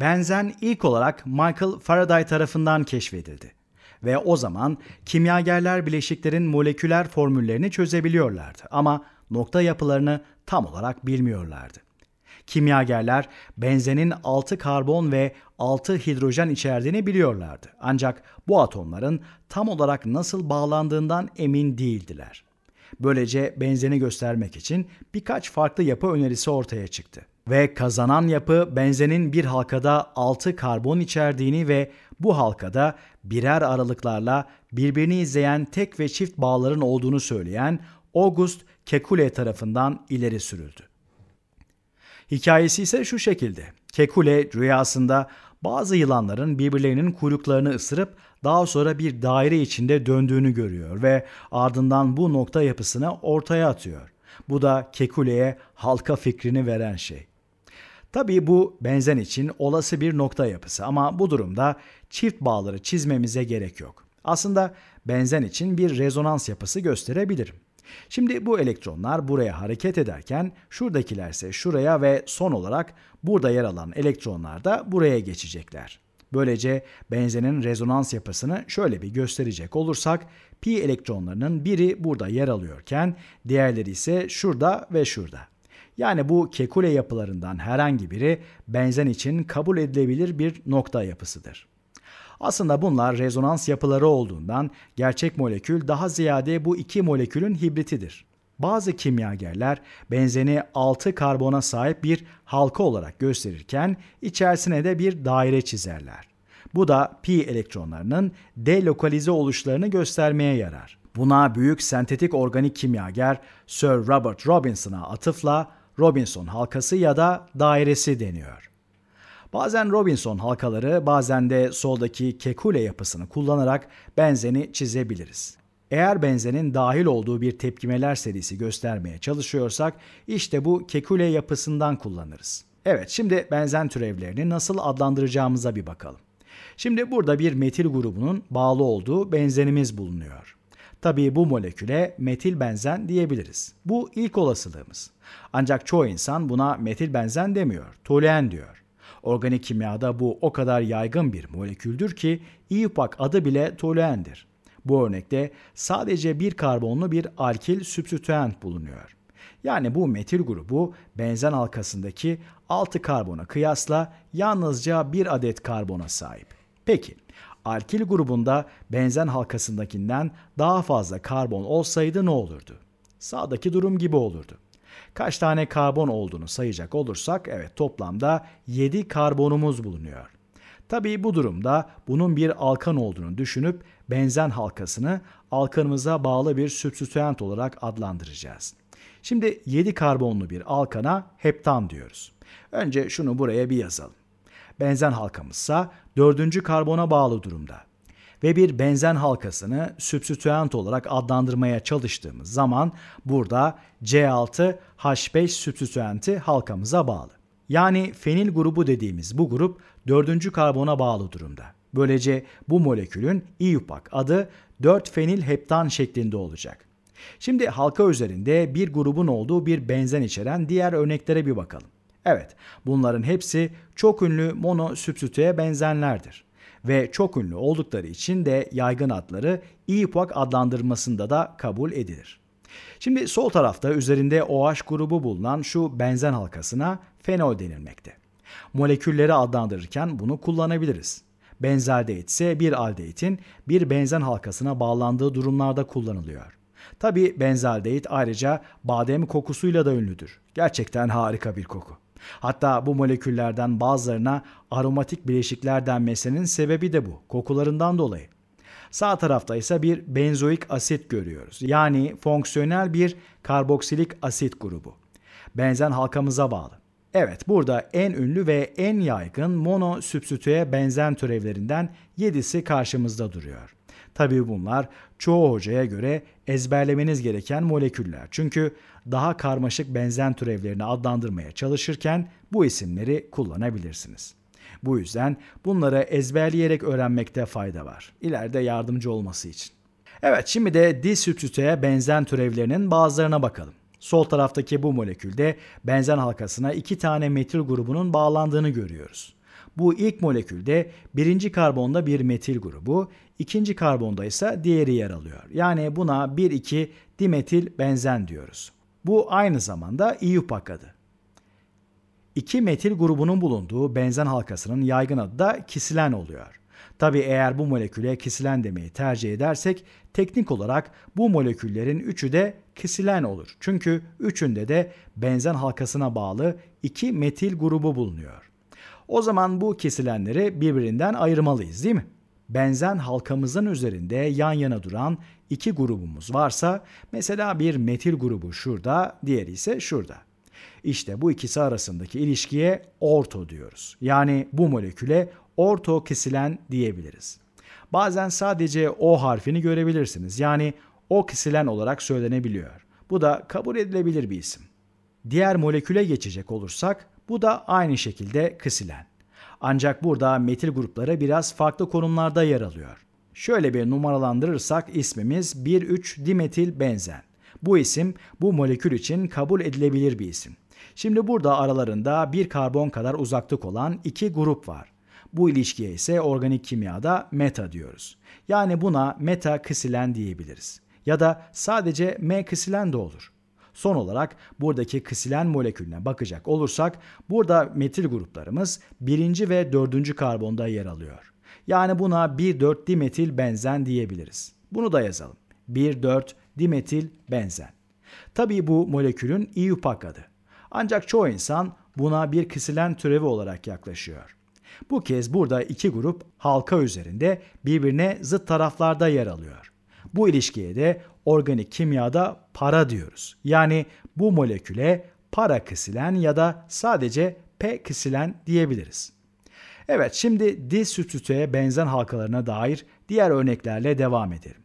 Benzen ilk olarak Michael Faraday tarafından keşfedildi ve o zaman kimyagerler bileşiklerin moleküler formüllerini çözebiliyorlardı ama nokta yapılarını tam olarak bilmiyorlardı. Kimyagerler benzenin 6 karbon ve 6 hidrojen içerdiğini biliyorlardı. Ancak bu atomların tam olarak nasıl bağlandığından emin değildiler. Böylece benzeni göstermek için birkaç farklı yapı önerisi ortaya çıktı ve kazanan yapı benzenin bir halkada 6 karbon içerdiğini ve bu halkada birer aralıklarla birbirini izleyen tek ve çift bağların olduğunu söyleyen August Kekule tarafından ileri sürüldü. Hikayesi ise şu şekilde. Kekule rüyasında bazı yılanların birbirlerinin kuyruklarını ısırıp daha sonra bir daire içinde döndüğünü görüyor ve ardından bu nokta yapısını ortaya atıyor. Bu da Kekule'ye halka fikrini veren şey. Tabii bu benzen için olası bir nokta yapısı ama bu durumda çift bağları çizmemize gerek yok. Aslında benzen için bir rezonans yapısı gösterebilirim. Şimdi bu elektronlar buraya hareket ederken şuradakilerse şuraya ve son olarak burada yer alan elektronlar da buraya geçecekler. Böylece benzenin rezonans yapısını şöyle bir gösterecek olursak pi elektronlarının biri burada yer alıyorken diğerleri ise şurada ve şurada. Yani bu kekule yapılarından herhangi biri benzen için kabul edilebilir bir nokta yapısıdır. Aslında bunlar rezonans yapıları olduğundan gerçek molekül daha ziyade bu iki molekülün hibritidir. Bazı kimyagerler benzeni 6 karbona sahip bir halka olarak gösterirken içerisine de bir daire çizerler. Bu da pi elektronlarının delokalize oluşlarını göstermeye yarar. Buna büyük sentetik organik kimyager Sir Robert Robinson'a atıfla Robinson halkası ya da dairesi deniyor. Bazen Robinson halkaları bazen de soldaki kekule yapısını kullanarak benzeni çizebiliriz. Eğer benzenin dahil olduğu bir tepkimeler serisi göstermeye çalışıyorsak işte bu kekule yapısından kullanırız. Evet şimdi benzen türevlerini nasıl adlandıracağımıza bir bakalım. Şimdi burada bir metil grubunun bağlı olduğu benzenimiz bulunuyor. Tabii bu moleküle metil benzen diyebiliriz. Bu ilk olasılığımız. Ancak çoğu insan buna metil benzen demiyor, toluen diyor. Organik kimyada bu o kadar yaygın bir moleküldür ki İUPAC adı bile toluendir. Bu örnekte sadece bir karbonlu bir alkil sübstitüent bulunuyor. Yani bu metil grubu benzen halkasındaki 6 karbona kıyasla yalnızca bir adet karbona sahip. Peki alkil grubunda benzen halkasındakinden daha fazla karbon olsaydı ne olurdu? Sağdaki durum gibi olurdu. Kaç tane karbon olduğunu sayacak olursak evet toplamda 7 karbonumuz bulunuyor. Tabii bu durumda bunun bir alkan olduğunu düşünüp benzen halkasını alkanımıza bağlı bir sübstitüent olarak adlandıracağız. Şimdi 7 karbonlu bir alkana heptan diyoruz. Önce şunu buraya bir yazalım. Benzen halkamızsa dördüncü karbona bağlı durumda. Ve bir benzen halkasını sübstitüent olarak adlandırmaya çalıştığımız zaman burada C6H5 sübstitüenti halkamıza bağlı. Yani fenil grubu dediğimiz bu grup dördüncü karbona bağlı durumda. Böylece bu molekülün IUPAC adı 4 fenil heptan şeklinde olacak. Şimdi halka üzerinde bir grubun olduğu bir benzen içeren diğer örneklere bir bakalım. Evet, bunların hepsi çok ünlü mono monosübstitüye benzenlerdir ve çok ünlü oldukları için de yaygın adları İYİPOK adlandırmasında da kabul edilir. Şimdi sol tarafta üzerinde OH grubu bulunan şu benzen halkasına fenol denilmekte. Molekülleri adlandırırken bunu kullanabiliriz. Benzaldehit ise bir aldehitin bir benzen halkasına bağlandığı durumlarda kullanılıyor. Tabi benzaldehit ayrıca badem kokusuyla da ünlüdür. Gerçekten harika bir koku. Hatta bu moleküllerden bazılarına aromatik bileşikler denmesinin sebebi de bu, kokularından dolayı. Sağ tarafta ise bir benzoik asit görüyoruz. Yani fonksiyonel bir karboksilik asit grubu. Benzen halkamıza bağlı. Evet burada en ünlü ve en yaygın mono benzen türevlerinden 7'si karşımızda duruyor. Tabii bunlar çoğu hocaya göre ezberlemeniz gereken moleküller. Çünkü daha karmaşık benzen türevlerini adlandırmaya çalışırken bu isimleri kullanabilirsiniz. Bu yüzden bunları ezberleyerek öğrenmekte fayda var. İleride yardımcı olması için. Evet şimdi de disütüteye benzen türevlerinin bazılarına bakalım. Sol taraftaki bu molekülde benzen halkasına iki tane metil grubunun bağlandığını görüyoruz. Bu ilk molekülde birinci karbonda bir metil grubu, ikinci karbonda ise diğeri yer alıyor. Yani buna 1,2 dimetil benzen diyoruz. Bu aynı zamanda EUPAC adı. İki metil grubunun bulunduğu benzen halkasının yaygın adı da kisilen oluyor. Tabi eğer bu moleküle kisilen demeyi tercih edersek teknik olarak bu moleküllerin üçü de kisilen olur. Çünkü üçünde de benzen halkasına bağlı iki metil grubu bulunuyor. O zaman bu kesilenleri birbirinden ayırmalıyız değil mi? benzen halkamızın üzerinde yan yana duran iki grubumuz varsa mesela bir metil grubu şurada, diğeri ise şurada. İşte bu ikisi arasındaki ilişkiye orto diyoruz. Yani bu moleküle orto kesilen diyebiliriz. Bazen sadece O harfini görebilirsiniz. Yani O kesilen olarak söylenebiliyor. Bu da kabul edilebilir bir isim. Diğer moleküle geçecek olursak bu da aynı şekilde kısilen. Ancak burada metil grupları biraz farklı konumlarda yer alıyor. Şöyle bir numaralandırırsak ismimiz 1,3-dimetil benzen. Bu isim bu molekül için kabul edilebilir bir isim. Şimdi burada aralarında bir karbon kadar uzaklık olan iki grup var. Bu ilişkiye ise organik kimyada meta diyoruz. Yani buna meta kısilen diyebiliriz. Ya da sadece M kısilen de olur. Son olarak buradaki ksilen molekülüne bakacak olursak burada metil gruplarımız birinci ve dördüncü karbonda yer alıyor. Yani buna 1,4 dimetil benzen diyebiliriz. Bunu da yazalım. 1,4 dimetil benzen. Tabii bu molekülün IUPAC adı. Ancak çoğu insan buna bir kisilen türevi olarak yaklaşıyor. Bu kez burada iki grup halka üzerinde birbirine zıt taraflarda yer alıyor. Bu ilişkiye de organik kimyada para diyoruz. Yani bu moleküle para kısilen ya da sadece P kısilen diyebiliriz. Evet şimdi disütüteye benzen halkalarına dair diğer örneklerle devam edelim.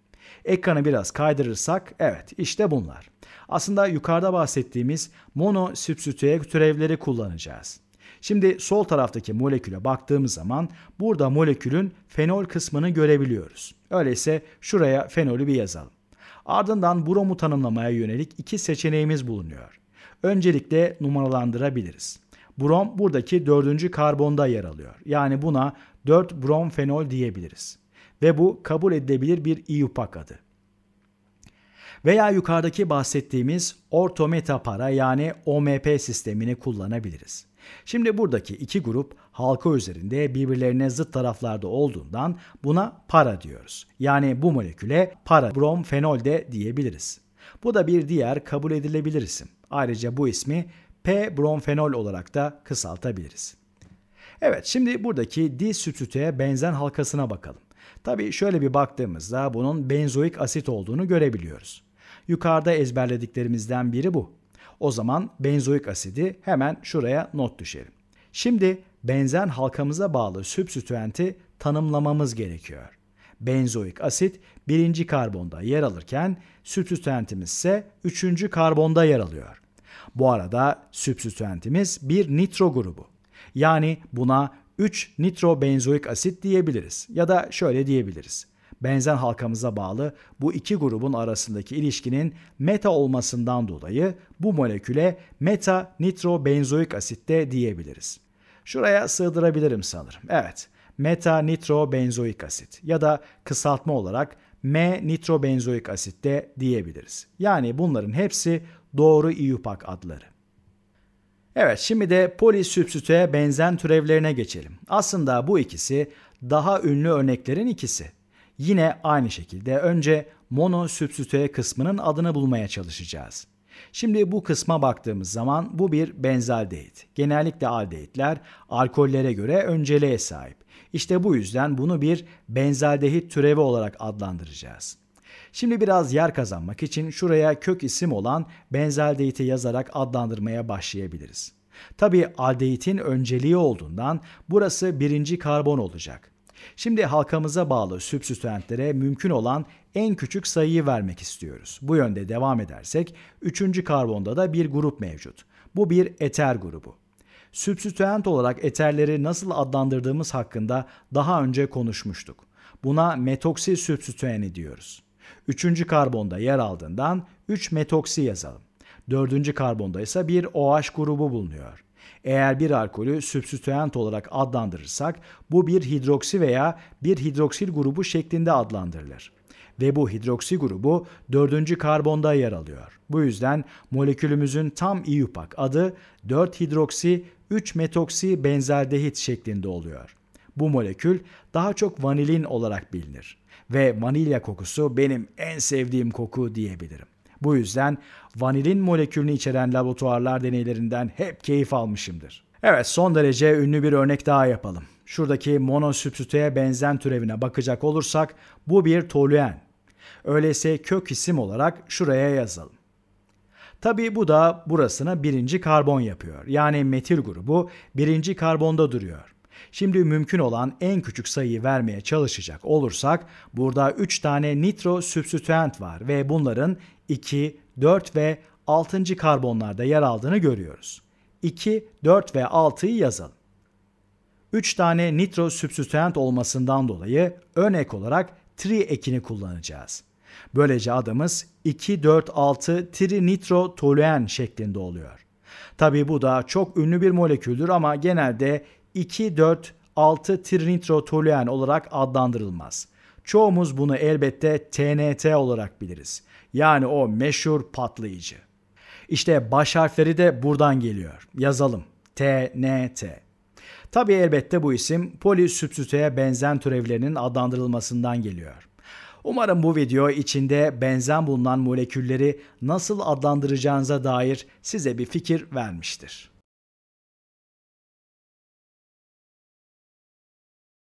Ekranı biraz kaydırırsak evet işte bunlar. Aslında yukarıda bahsettiğimiz monosübstitüye türevleri kullanacağız. Şimdi sol taraftaki moleküle baktığımız zaman burada molekülün fenol kısmını görebiliyoruz. Öyleyse şuraya fenolü bir yazalım. Ardından bromu tanımlamaya yönelik iki seçeneğimiz bulunuyor. Öncelikle numaralandırabiliriz. Brom buradaki dördüncü karbonda yer alıyor. Yani buna 4 bromfenol diyebiliriz. Ve bu kabul edilebilir bir IUPAC adı veya yukarıdaki bahsettiğimiz ortometa para yani OMP sistemini kullanabiliriz. Şimdi buradaki iki grup halka üzerinde birbirlerine zıt taraflarda olduğundan buna para diyoruz. Yani bu moleküle para bromfenol de diyebiliriz. Bu da bir diğer kabul edilebilir isim. Ayrıca bu ismi P-bromfenol olarak da kısaltabiliriz. Evet şimdi buradaki di-sütüte benzen halkasına bakalım. Tabi şöyle bir baktığımızda bunun benzoik asit olduğunu görebiliyoruz. Yukarıda ezberlediklerimizden biri bu. O zaman benzoik asidi hemen şuraya not düşelim. Şimdi benzen halkamıza bağlı sübstitüenti tanımlamamız gerekiyor. Benzoik asit birinci karbonda yer alırken sübstitüentimiz ise üçüncü karbonda yer alıyor. Bu arada sübstitüentimiz bir nitro grubu. Yani buna 3 nitrobenzoik asit diyebiliriz ya da şöyle diyebiliriz benzer halkamıza bağlı bu iki grubun arasındaki ilişkinin meta olmasından dolayı bu moleküle meta nitrobenzoik asit de diyebiliriz. Şuraya sığdırabilirim sanırım. Evet. Meta nitrobenzoik asit ya da kısaltma olarak M-nitrobenzoik asit de diyebiliriz. Yani bunların hepsi doğru IUPAC adları. Evet şimdi de polisübstüte benzen türevlerine geçelim. Aslında bu ikisi daha ünlü örneklerin ikisi. Yine aynı şekilde önce mono substitüe kısmının adını bulmaya çalışacağız. Şimdi bu kısma baktığımız zaman bu bir benzaldehit. Genellikle aldehitler alkollere göre önceliğe sahip. İşte bu yüzden bunu bir benzaldehit türevi olarak adlandıracağız. Şimdi biraz yer kazanmak için şuraya kök isim olan benzaldehiti yazarak adlandırmaya başlayabiliriz. Tabi aldehitin önceliği olduğundan burası birinci karbon olacak. Şimdi halkamıza bağlı sübsistüentlere mümkün olan en küçük sayıyı vermek istiyoruz. Bu yönde devam edersek 3. karbonda da bir grup mevcut. Bu bir eter grubu. Sübsistüent olarak eterleri nasıl adlandırdığımız hakkında daha önce konuşmuştuk. Buna metoksi sübsistüeni diyoruz. 3. karbonda yer aldığından 3 metoksi yazalım. 4. karbonda ise bir OH grubu bulunuyor. Eğer bir alkolü sübstitüent olarak adlandırırsak bu bir hidroksi veya bir hidroksil grubu şeklinde adlandırılır ve bu hidroksi grubu dördüncü karbonda yer alıyor. Bu yüzden molekülümüzün tam iupak adı 4 hidroksi 3 metoksi benzaldehit şeklinde oluyor. Bu molekül daha çok vanilin olarak bilinir ve vanilya kokusu benim en sevdiğim koku diyebilirim. Bu yüzden vanilin molekülünü içeren laboratuvarlar deneylerinden hep keyif almışımdır. Evet son derece ünlü bir örnek daha yapalım. Şuradaki monosübstitüye benzen türevine bakacak olursak bu bir toluen. Öyleyse kök isim olarak şuraya yazalım. Tabi bu da burasına birinci karbon yapıyor. Yani metil grubu birinci karbonda duruyor. Şimdi mümkün olan en küçük sayıyı vermeye çalışacak olursak burada 3 tane nitro sübstitüent var ve bunların 2, 4 ve 6. karbonlarda yer aldığını görüyoruz. 2, 4 ve 6'yı yazalım. 3 tane nitro sübstitüent olmasından dolayı ön ek olarak tri ekini kullanacağız. Böylece adımız 2-4-6 toluen şeklinde oluyor. Tabi bu da çok ünlü bir moleküldür ama genelde 2, 4, 6 trinitrotoluen olarak adlandırılmaz. Çoğumuz bunu elbette TNT olarak biliriz. Yani o meşhur patlayıcı. İşte baş harfleri de buradan geliyor. Yazalım. TNT. Tabii elbette bu isim polisübstitüye benzen türevlerinin adlandırılmasından geliyor. Umarım bu video içinde benzen bulunan molekülleri nasıl adlandıracağınıza dair size bir fikir vermiştir.